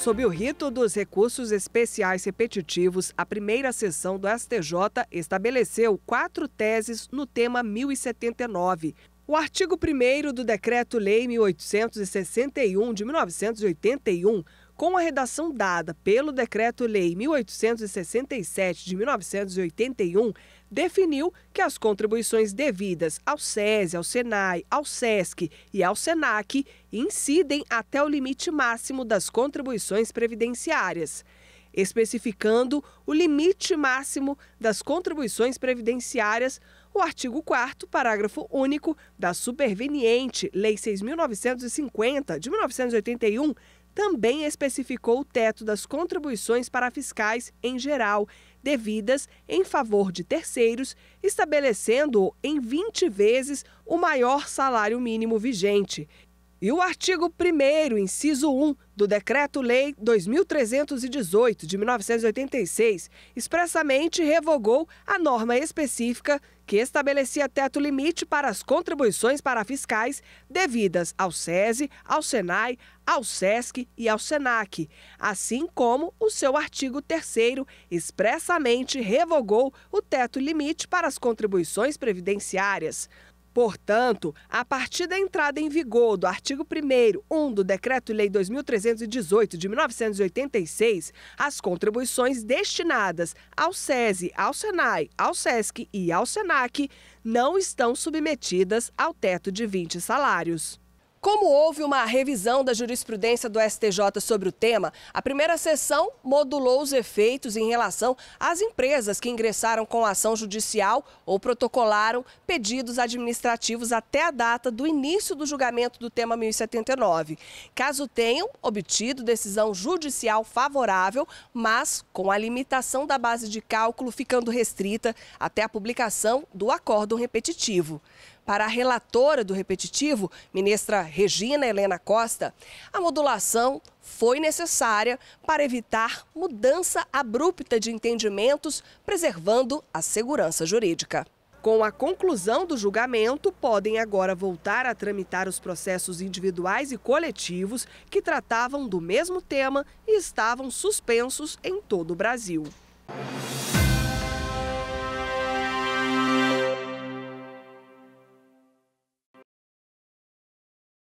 Sob o rito dos recursos especiais repetitivos, a primeira sessão do STJ estabeleceu quatro teses no tema 1079, o artigo 1 do Decreto-Lei 1861 de 1981 com a redação dada pelo Decreto-Lei 1867 de 1981, definiu que as contribuições devidas ao SESI, ao SENAI, ao SESC e ao SENAC incidem até o limite máximo das contribuições previdenciárias especificando o limite máximo das contribuições previdenciárias, o artigo 4 parágrafo único da superveniente Lei 6950 de 1981 também especificou o teto das contribuições para fiscais em geral, devidas em favor de terceiros, estabelecendo em 20 vezes o maior salário mínimo vigente e o artigo 1, inciso 1 do Decreto-Lei 2318 de 1986, expressamente revogou a norma específica que estabelecia teto limite para as contribuições para fiscais devidas ao SESI, ao SENAI, ao SESC e ao SENAC, assim como o seu artigo 3 expressamente revogou o teto limite para as contribuições previdenciárias. Portanto, a partir da entrada em vigor do artigo 1 1 do Decreto-Lei 2318 de 1986, as contribuições destinadas ao SESI, ao SENAI, ao SESC e ao SENAC não estão submetidas ao teto de 20 salários. Como houve uma revisão da jurisprudência do STJ sobre o tema, a primeira sessão modulou os efeitos em relação às empresas que ingressaram com ação judicial ou protocolaram pedidos administrativos até a data do início do julgamento do tema 1079, caso tenham obtido decisão judicial favorável, mas com a limitação da base de cálculo ficando restrita até a publicação do acórdão repetitivo. Para a relatora do repetitivo, ministra Regina Helena Costa, a modulação foi necessária para evitar mudança abrupta de entendimentos, preservando a segurança jurídica. Com a conclusão do julgamento, podem agora voltar a tramitar os processos individuais e coletivos que tratavam do mesmo tema e estavam suspensos em todo o Brasil.